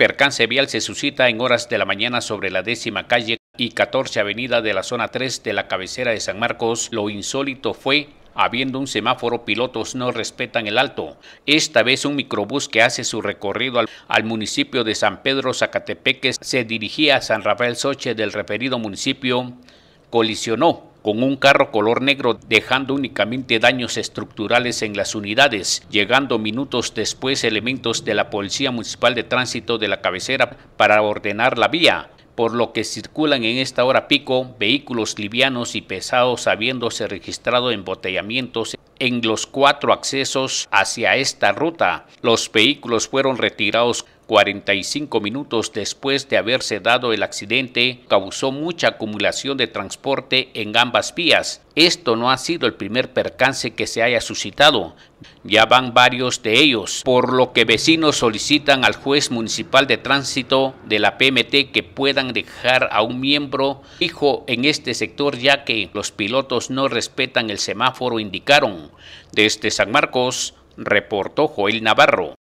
Percance vial se suscita en horas de la mañana sobre la décima calle y 14 avenida de la zona 3 de la cabecera de San Marcos. Lo insólito fue Habiendo un semáforo, pilotos no respetan el alto. Esta vez un microbús que hace su recorrido al, municipio de San Pedro Zacatepeque se dirigía a San Rafael Soche del referido municipio, colisionó con un carro color negro dejando únicamente daños estructurales en las unidades, llegando minutos después elementos de la Policía Municipal de Tránsito de la cabecera para ordenar la vía por lo que circulan en esta hora pico vehículos livianos y pesados habiéndose registrado embotellamientos en los cuatro accesos hacia esta ruta. Los vehículos fueron retirados 45 minutos después de haberse dado el accidente, causó mucha acumulación de transporte en ambas vías. Esto no ha sido el primer percance que se haya suscitado, ya van varios de ellos, por lo que vecinos solicitan al juez municipal de tránsito de la PMT que puedan dejar a un miembro fijo en este sector ya que los pilotos no respetan el semáforo, indicaron. Desde San Marcos, reportó Joel Navarro.